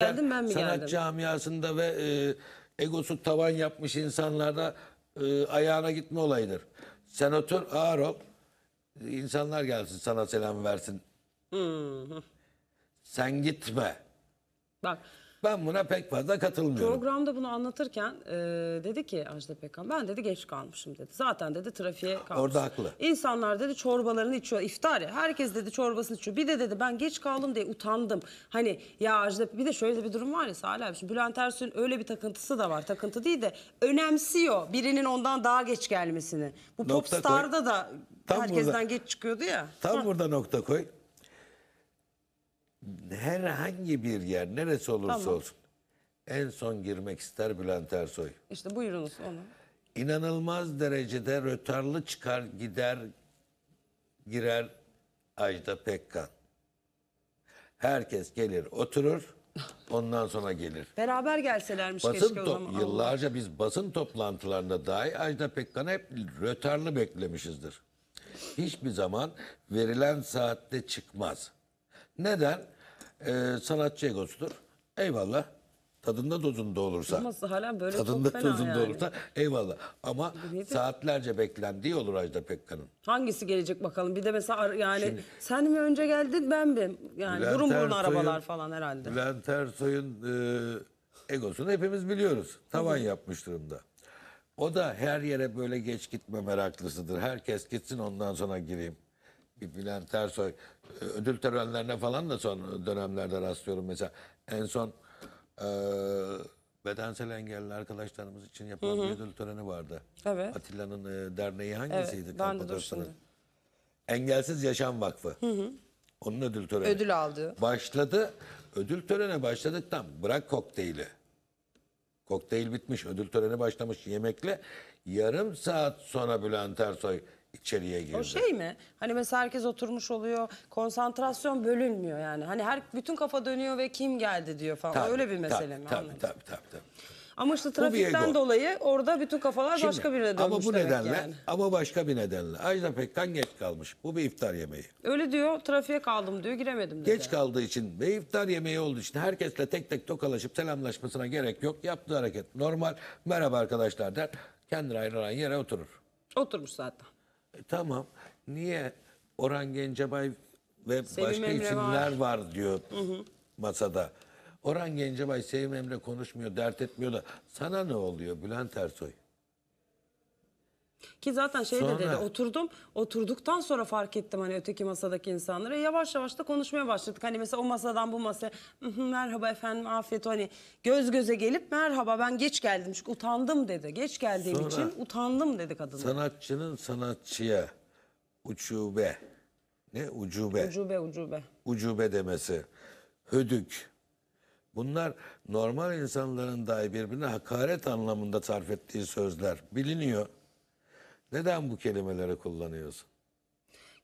Geldim ben mi sanat geldim? camiasında ve e, egosu tavan yapmış insanlarda e, ayağına gitme olayıdır. Senatör ağır ol, insanlar gelsin sana selam versin. Hı hmm. hı. Sen gitme. Bak ben buna pek fazla katılmıyorum. Programda bunu anlatırken e, dedi ki Ajda Pekkan ben dedi geç kalmışım dedi. Zaten dedi trafiğe kalmış. Orada haklı. İnsanlar dedi çorbalarını içiyor iftar ya. Herkes dedi çorbasını içiyor. Bir de dedi ben geç kaldım diye utandım. Hani ya Ajda bir de şöyle bir durum var ya Salih abi. Şimdi Bülent Ersoy'un öyle bir takıntısı da var. Takıntı değil de önemsiyor birinin ondan daha geç gelmesini. Bu Nokta popstarda da Tam herkesten burada. geç çıkıyordu ya. Tam Hı. burada nokta koy herhangi bir yer neresi olursa Tamam. olsun en son girmek ister Bülent Ersoy. İşte buyurunuz onu. İnanılmaz derecede rötarlı çıkar gider girer Ajda Pekkan. Herkes gelir oturur ondan sonra gelir. Beraber gelselermiş Basın keşke o zaman. yıllarca biz basın toplantılarında dahi Ajda Pekkan'ı hep rötarlı beklemişizdir. Hiçbir zaman verilen saatte çıkmaz. Neden? e, sanatçı egosudur. Eyvallah. Tadında dozunda olursa. Ama hala böyle tadında çok fena tozunda yani. olursa eyvallah. Ama saatlerce beklendiği olur Ajda Pekkan'ın. Hangisi gelecek bakalım? Bir de mesela yani Şimdi- sen mi önce geldin ben mi? Yani Bülent burun burun arabalar falan herhalde. Bülent Ersoy'un e, egosunu hepimiz biliyoruz. Tavan yapmış durumda. O da her yere böyle geç gitme meraklısıdır. Herkes gitsin ondan sonra gireyim. Bir Bülent Ersoy ödül törenlerine falan da son dönemlerde rastlıyorum. Mesela en son e, bedensel engelli arkadaşlarımız için yapılan hı hı. bir ödül töreni vardı. Evet. Atilla'nın e, derneği hangisiydi? Evet, ben de dur şimdi. Engelsiz Yaşam Vakfı. Hı hı. Onun ödül töreni. Ödül aldı. Başladı. Ödül töreni başladıktan bırak kokteyli. Kokteyl bitmiş, ödül töreni başlamış yemekle. Yarım saat sonra Bülent Ersoy içeriye girdi. O şey mi? Hani mesela herkes oturmuş oluyor. Konsantrasyon bölünmüyor yani. Hani her bütün kafa dönüyor ve kim geldi diyor falan. Tabii, Öyle bir mesele tabii, mi? Tabii, tabii, tabii, tabii, tabii. Ama işte trafikten dolayı orada bütün kafalar Şimdi, başka birine dönmüş ama bu nedenle, yani. Ama başka bir nedenle. Ajda Pekkan geç kalmış. Bu bir iftar yemeği. Öyle diyor. Trafiğe kaldım diyor. Giremedim dedi. Geç kaldığı için ve iftar yemeği olduğu için herkesle tek tek tokalaşıp selamlaşmasına gerek yok. Yaptığı hareket normal. Merhaba arkadaşlar der. Kendine ayrılan yere oturur. Oturmuş zaten. E, tamam. Niye Orhan Gencebay ve Sevim başka Emre isimler var, var diyor hı hı. masada. Orhan Gencebay Sevim Emre konuşmuyor, dert etmiyor da sana ne oluyor Bülent Ersoy? Ki zaten şey de dedi oturdum. Oturduktan sonra fark ettim hani öteki masadaki insanlara. E, yavaş yavaş da konuşmaya başladık. Hani mesela o masadan bu masa merhaba efendim afiyet olsun." hani göz göze gelip merhaba ben geç geldim çünkü utandım dedi. Geç geldiğim Sonra- için utandım dedi kadın. Sanatçının sanatçıya ucube ne ucube Ucube ucube. ucube demesi, hüdük Bunlar normal insanların dahi birbirine hakaret anlamında sarf ettiği sözler biliniyor. Neden bu kelimelere kullanıyorsun?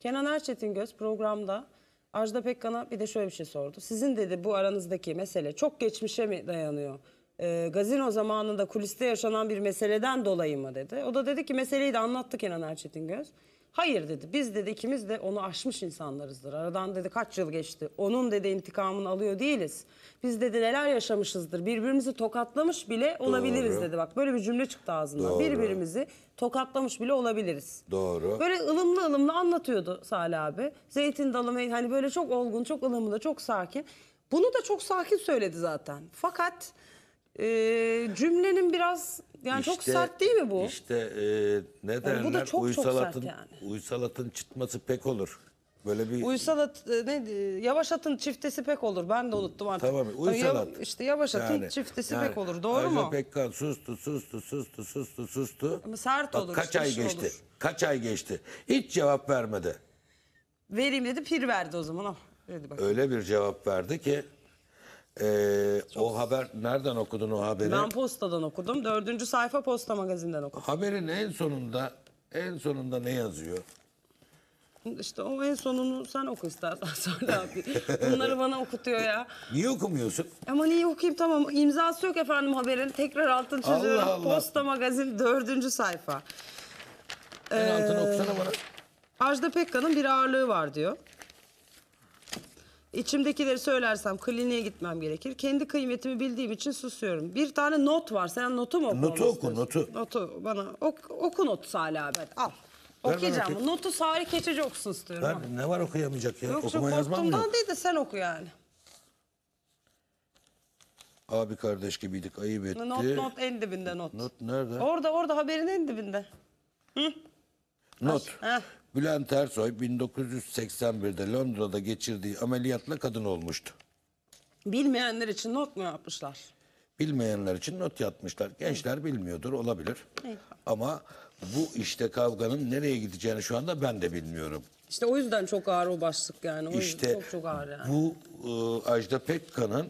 Kenan göz programda Arda Pekkan'a bir de şöyle bir şey sordu. Sizin dedi bu aranızdaki mesele çok geçmişe mi dayanıyor? E, gazino zamanında kuliste yaşanan bir meseleden dolayı mı dedi. O da dedi ki meseleyi de anlattı Kenan göz. Hayır dedi biz dedi ikimiz de onu aşmış insanlarızdır. Aradan dedi kaç yıl geçti. Onun dedi intikamını alıyor değiliz. Biz dedi neler yaşamışızdır. Birbirimizi tokatlamış bile olabiliriz Doğru. dedi. Bak böyle bir cümle çıktı ağzından. Doğru. Birbirimizi tokatlamış bile olabiliriz. Doğru. Böyle ılımlı ılımlı anlatıyordu Salih abi. Zeytin dalı hani böyle çok olgun, çok ılımlı, çok sakin. Bunu da çok sakin söyledi zaten. Fakat e, cümlenin biraz yani işte, çok sert değil mi bu? İşte e, ne yani derler? Yani bu da çok, uysalatın, çok sert yani. Uysalatın çıtması pek olur. Böyle bir Uysalat e, ne e, Yavaş atın çiftesi pek olur. Ben de unuttum artık. Tamam, uysalat. İşte yavaş atın yani, çiftesi yani, pek olur. Doğru Ajda mu? Pekkan sustu, sustu, sustu, sustu, sustu. Ama sert Bak, olur. Kaç işte, ay geçti? Olur. Kaç ay geçti? Hiç cevap vermedi. Vereyim dedi, pir verdi o zaman. Hadi Öyle bir cevap verdi ki ee, o haber nereden okudun o haberi? Ben postadan okudum. Dördüncü sayfa posta magazinden okudum. Haberin en sonunda en sonunda ne yazıyor? İşte o en sonunu sen oku istersen sonra abi. Bunları bana okutuyor ya. Niye okumuyorsun? Ama niye okuyayım tamam. İmzası yok efendim haberin. Tekrar altını Allah Allah. Posta magazin dördüncü sayfa. En altını ee, okusana bana. Ajda Pekkan'ın bir ağırlığı var diyor. İçimdekileri söylersem kliniğe gitmem gerekir. Kendi kıymetimi bildiğim için susuyorum. Bir tane not var. Sen notu mu oku? Notu oku, notu. Notu bana. Ok, oku notu Salih abi. Al. Ver Okuyacağım. bana Notu Salih Keçeci okusun istiyorum. Ver ne var okuyamayacak ya? Yok Okuma çok yazmam mı? yok? değil de sen oku yani. Abi kardeş gibiydik ayıp etti. Not not en dibinde not. Not nerede? Orada orada haberin en dibinde. Not. Heh. Bülent Ersoy 1981'de Londra'da geçirdiği ameliyatla kadın olmuştu. Bilmeyenler için not mu yapmışlar? Bilmeyenler için not yatmışlar. Gençler bilmiyordur olabilir. Evet. Ama bu işte kavganın nereye gideceğini şu anda ben de bilmiyorum. İşte o yüzden çok ağır o başlık yani. O işte çok çok ağır yani. bu e, Ajda Pekkan'ın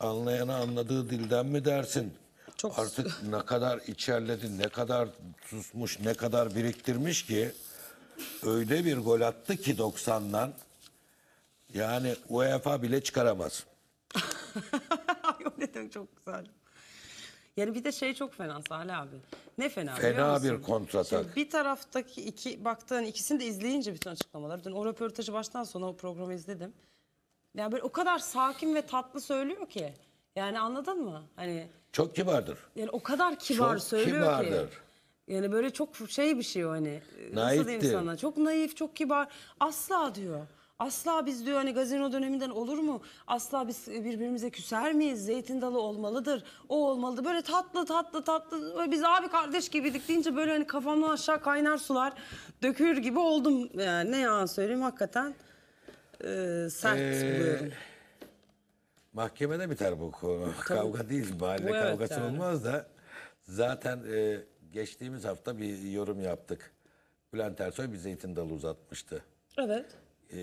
anlayana anladığı dilden mi dersin? Çok Artık ne kadar içerledi, ne kadar susmuş, ne kadar biriktirmiş ki öyle bir gol attı ki 90'dan yani UEFA bile çıkaramaz. Ay, o ne demek çok güzel. Yani bir de şey çok fena Salih abi. Ne fena Fena bir kontratak. Şimdi bir taraftaki iki baktığın ikisini de izleyince bütün açıklamaları Dün o röportajı baştan sona o programı izledim. Yani böyle o kadar sakin ve tatlı söylüyor ki. Yani anladın mı? Hani Çok kibardır. yani o kadar kibar Çok söylüyor ki. kibardır. Yani böyle çok şey bir şey o hani. Nasıl diyeyim sana? Çok naif, çok kibar. Asla diyor. Asla biz diyor hani gazino döneminden olur mu? Asla biz birbirimize küser miyiz? Zeytin dalı olmalıdır. O olmalıdır. Böyle tatlı tatlı tatlı. Böyle biz abi kardeş gibiydik deyince böyle hani kafamdan aşağı kaynar sular dökür gibi oldum. Yani ne yalan söyleyeyim hakikaten. Ee, sert Ee, Mahkemede biter bu konu. Kavga değil. Mahalle Bu evet kavgası yani. olmaz da. Zaten e, geçtiğimiz hafta bir yorum yaptık. Bülent Ersoy bir zeytin dalı uzatmıştı. Evet. Ee,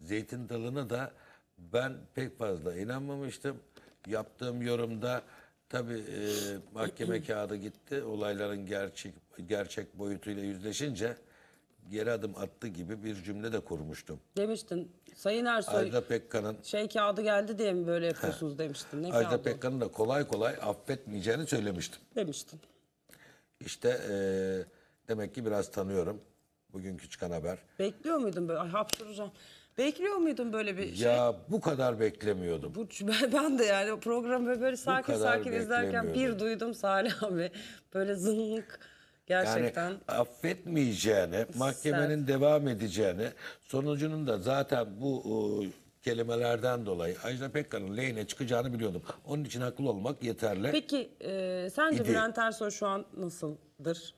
zeytin dalını da ben pek fazla inanmamıştım. Yaptığım yorumda tabii e, mahkeme kağıdı gitti. Olayların gerçek gerçek boyutuyla yüzleşince geri adım attı gibi bir cümle de kurmuştum. Demiştin. Sayın Ersoy Ajda Pekkan'ın şey kağıdı geldi diye mi böyle yapıyorsunuz demiştin. Ne Ajda Pekkan'ın da kolay kolay affetmeyeceğini söylemiştim. Demiştin. İşte e, demek ki biraz tanıyorum. Bugünkü çıkan haber. Bekliyor muydun böyle? Ay hapşuracağım. Bekliyor muydun böyle bir şey? Ya bu kadar beklemiyordum. Bu, ben de yani programı böyle sakin sakin izlerken bir duydum Salih abi. Böyle zınk. Gerçekten. Yani affetmeyeceğini, mahkemenin Sen... devam edeceğini, sonucunun da zaten bu kelimelerden dolayı Ajda Pekkan'ın lehine çıkacağını biliyordum. Onun için haklı olmak yeterli. Peki e, sence İdi. Bülent Ersoy şu an nasıldır?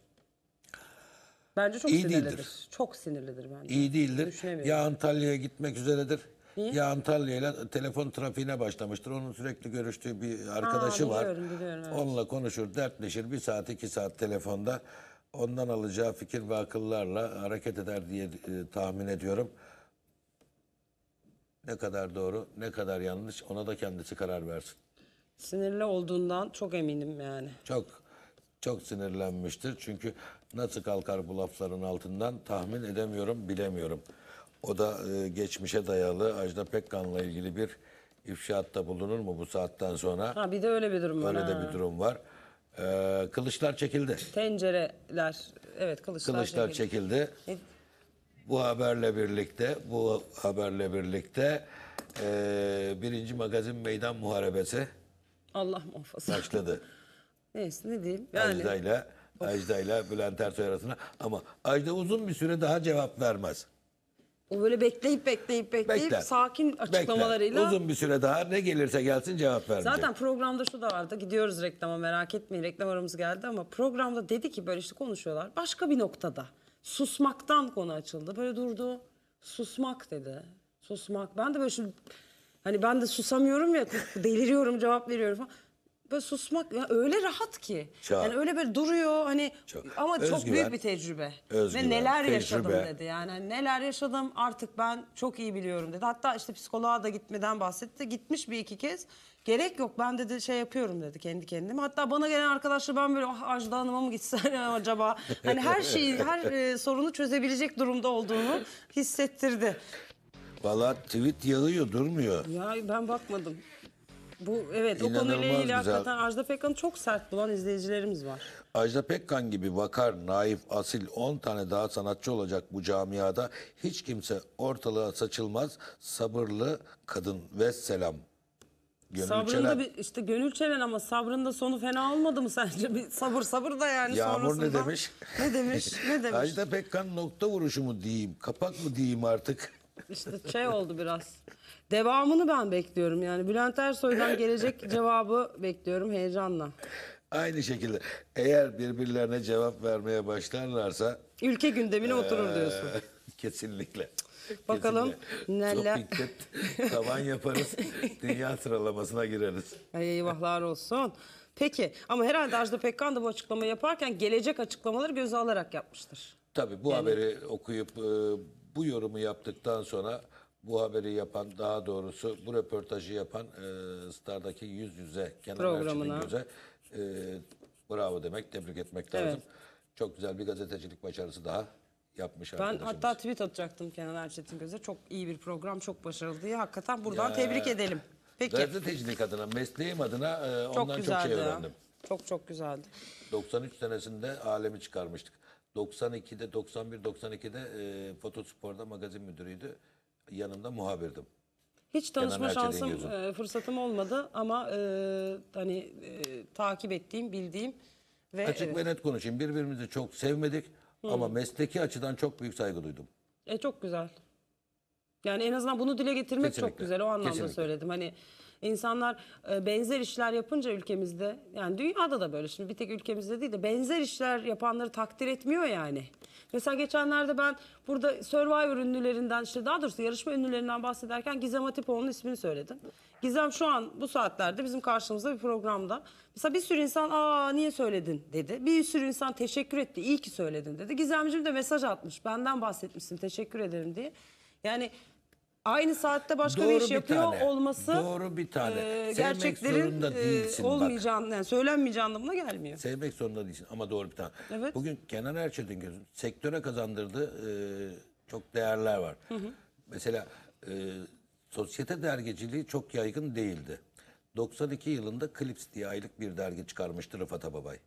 Bence çok İyi sinirlidir. Değildir. Çok sinirlidir bence. İyi değildir. Ya Antalya'ya gitmek üzeredir. Niye? Ya Antalya'yla telefon trafiğine başlamıştır. Onun sürekli görüştüğü bir arkadaşı ha, biliyorum, var. Biliyorum, evet. Onunla konuşur, dertleşir. Bir saat, iki saat telefonda. Ondan alacağı fikir ve akıllarla hareket eder diye e, tahmin ediyorum. Ne kadar doğru, ne kadar yanlış ona da kendisi karar versin. Sinirli olduğundan çok eminim yani. Çok çok sinirlenmiştir. Çünkü nasıl kalkar bu lafların altından tahmin edemiyorum, bilemiyorum. O da e, geçmişe dayalı Ajda Pekkan'la ilgili bir ifşaatta bulunur mu bu saatten sonra? Ha bir de öyle bir durum var. Öyle de bir durum var. Ee, kılıçlar çekildi. Tencereler, evet kılıçlar, Kılıçlar çekildi. E, bu haberle birlikte, bu haberle birlikte e, birinci magazin meydan muharebesi Allah muhafaza. başladı. Neyse ne diyeyim. Yani Ajda ile Ajda ile Bülent Ersoy arasında ama Ajda uzun bir süre daha cevap vermez. o böyle bekleyip bekleyip bekleyip Bekler. sakin açıklamalarıyla. Bekler. Uzun bir süre daha ne gelirse gelsin cevap vermeyecek. Zaten programda şu da vardı. Gidiyoruz reklama merak etmeyin. Reklam aramız geldi ama programda dedi ki böyle işte konuşuyorlar. Başka bir noktada. Susmaktan konu açıldı. Böyle durdu. Susmak dedi. Susmak. Ben de böyle şu hani ben de susamıyorum ya deliriyorum cevap veriyorum falan böyle susmak ya öyle rahat ki. Çok. Yani öyle böyle duruyor hani çok. ama özgüven, çok büyük bir tecrübe. Özgüven, Ve neler tecrübe. yaşadım dedi yani. Hani neler yaşadım artık ben çok iyi biliyorum dedi. Hatta işte psikoloğa da gitmeden bahsetti. Gitmiş bir iki kez. Gerek yok ben dedi şey yapıyorum dedi kendi kendime. Hatta bana gelen arkadaşlar ben böyle ah Ajda Hanım'a mı gitsen acaba? Hani her şeyi her e, sorunu çözebilecek durumda olduğunu hissettirdi. Valla tweet yanıyor durmuyor. Ya ben bakmadım. Bu evet o İnanılmaz konuyla ilgili güzel. hakikaten Ajda Pekkan'ı çok sert bulan izleyicilerimiz var. Ajda Pekkan gibi vakar, naif, asil 10 tane daha sanatçı olacak bu camiada. Hiç kimse ortalığa saçılmaz. Sabırlı kadın ve selam. Gönül Sabrında bir işte gönül çelen ama sabrında sonu fena olmadı mı sence? Bir sabır sabır da yani Yağmur sonrasında. ne demiş? Ne demiş? Ne demiş? Ajda Pekkan nokta vuruşu mu diyeyim, kapak mı diyeyim artık? İşte şey oldu biraz. Devamını ben bekliyorum yani. Bülent Ersoy'dan gelecek cevabı bekliyorum heyecanla. Aynı şekilde eğer birbirlerine cevap vermeye başlarlarsa... Ülke gündemine ee, oturur diyorsun. Kesinlikle. Bakalım neler... Topikte tavan yaparız, dünya sıralamasına gireriz. Ay eyvahlar olsun. Peki ama herhalde Ajda Pekkan da bu açıklamayı yaparken gelecek açıklamaları göze alarak yapmıştır. Tabii bu haberi okuyup e, bu yorumu yaptıktan sonra bu haberi yapan daha doğrusu bu röportajı yapan e, Star'daki yüz yüze Kenan Erçin'in göze e, bravo demek tebrik etmek evet. lazım. Çok güzel bir gazetecilik başarısı daha yapmış Ben hatta tweet atacaktım Kenan Erçetin Göz'e. Çok iyi bir program, çok başarılı diye. Hakikaten buradan ya, tebrik edelim. Peki. Gazetecilik adına, mesleğim adına e, çok ondan çok, çok şey öğrendim. Çok çok güzeldi. 93 senesinde alemi çıkarmıştık. 92'de 91-92'de e, Fotospor'da magazin müdürüydü. Yanımda muhabirdim. Hiç tanışma şansım, e, fırsatım olmadı ama e, hani e, takip ettiğim, bildiğim ve Açık ve net konuşayım. Birbirimizi çok sevmedik ama mesleki açıdan çok büyük saygı duydum. e, çok güzel. Yani en azından bunu dile getirmek çok güzel. O anlamda Kesinlikle. söyledim. Hani İnsanlar e, benzer işler yapınca ülkemizde yani dünyada da böyle şimdi bir tek ülkemizde değil de benzer işler yapanları takdir etmiyor yani. Mesela geçenlerde ben burada Survivor ünlülerinden işte daha doğrusu yarışma ünlülerinden bahsederken Gizem Hatipoğlu'nun ismini söyledim. Gizem şu an bu saatlerde bizim karşımızda bir programda. Mesela bir sürü insan aa niye söyledin dedi. Bir sürü insan teşekkür etti iyi ki söyledin dedi. Gizemciğim de mesaj atmış benden bahsetmişsin teşekkür ederim diye. Yani aynı saatte başka Doğru bir iş bir yapıyor tane. olması Doğru bir tane. e, gerçeklerin değilsin, e, bak. olmayacağını, yani söylenmeyeceği anlamına gelmiyor. Sevmek zorunda değilsin ama doğru bir tane. Evet. Bugün Kenan Erçetin gözü sektöre kazandırdığı e, çok değerler var. Mesela e, sosyete dergiciliği çok yaygın değildi. 92 yılında Clips diye aylık bir dergi çıkarmıştı Rıfat Ababay.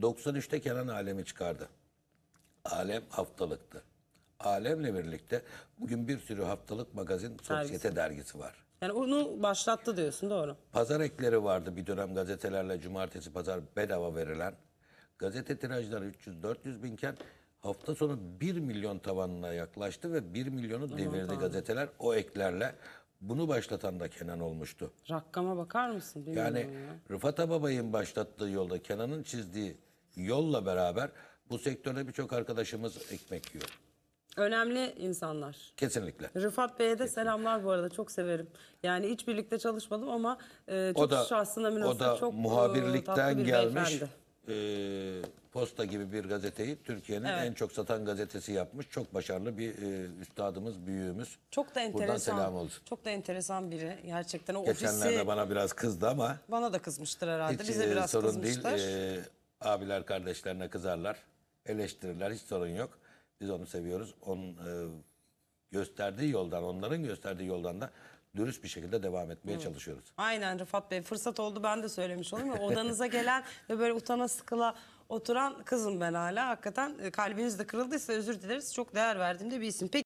93'te Kenan Alem'i çıkardı. Alem haftalıktı alemle birlikte bugün bir sürü haftalık magazin sosyete dergisi var. Yani onu başlattı diyorsun doğru. Pazar ekleri vardı bir dönem gazetelerle cumartesi pazar bedava verilen. Gazete tirajları 300-400 binken hafta sonu 1 milyon tavanına yaklaştı ve 1 milyonu devirdi tamam. gazeteler o eklerle. Bunu başlatan da Kenan olmuştu. Rakkama bakar mısın? Bilmiyorum yani ya. Rıfat Ababay'ın başlattığı yolda Kenan'ın çizdiği yolla beraber bu sektörde birçok arkadaşımız ekmek yiyor. Önemli insanlar. Kesinlikle. Rıfat Bey'e de selamlar bu arada çok severim. Yani hiç birlikte çalışmadım ama e, çok O da şahsına o da çok e, muhabirlikten bir gelmiş. e, Posta gibi bir gazeteyi Türkiye'nin en çok satan gazetesi yapmış. Çok başarılı bir e, üstadımız, büyüğümüz. Çok da enteresan. Buradan selam olsun. Çok da enteresan biri gerçekten. O Geçenlerde ofisi bana... biraz kızdı ama Bana da kızmıştır herhalde. hiç Bize e, biraz sorun kızmıştır. değil. E, abiler kardeşlerine kızarlar, eleştirirler hiç sorun yok. Biz onu seviyoruz. Onun e, gösterdiği yoldan, onların gösterdiği yoldan da dürüst bir şekilde devam etmeye Hı. çalışıyoruz. Aynen Rıfat Bey. Fırsat oldu ben de söylemiş olayım. Odanıza gelen ve böyle utana sıkıla oturan kızım ben hala. Hakikaten e, kalbiniz de kırıldıysa özür dileriz. Çok değer verdiğimde bir isim. Peki